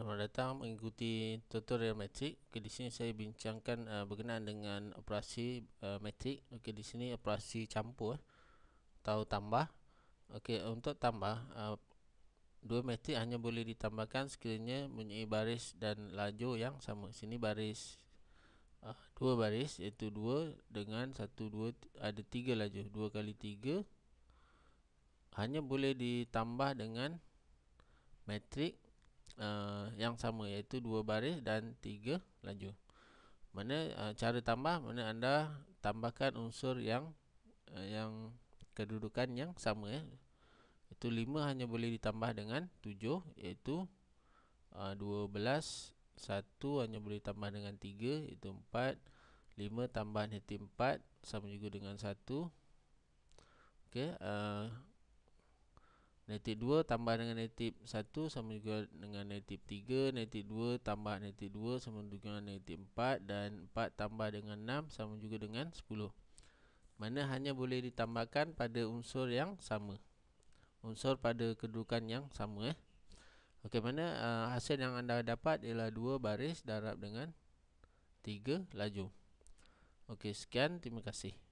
selamat datang mengikuti tutorial matrik. Okey di sini saya bincangkan uh, berkenaan dengan operasi uh, eh, matrik. Okey di sini operasi campur atau tambah. Okey untuk tambah uh, dua matrik hanya boleh ditambahkan sekiranya mempunyai baris dan laju yang sama. Sini baris uh, dua baris iaitu 2 dengan 1 2 ada tiga laju 2 kali 3 hanya boleh ditambah dengan matrik uh, yang sama iaitu dua baris dan tiga laju. Mana uh, cara tambah? Mana anda tambahkan unsur yang uh, yang kedudukan yang sama ya. Itu 5 hanya boleh ditambah dengan tujuh iaitu uh, belas satu hanya boleh ditambah dengan tiga iaitu empat lima tambahan nanti empat sama juga dengan satu Okay, uh, Negatif 2 tambah dengan negatif 1 sama juga dengan negatif 3 Negatif 2 tambah negatif 2 sama juga dengan negatif 4 Dan 4 tambah dengan 6 sama juga dengan 10 Mana hanya boleh ditambahkan pada unsur yang sama Unsur pada kedudukan yang sama eh. Okey, mana uh, hasil yang anda dapat ialah 2 baris darab dengan 3 laju Okey, sekian, terima kasih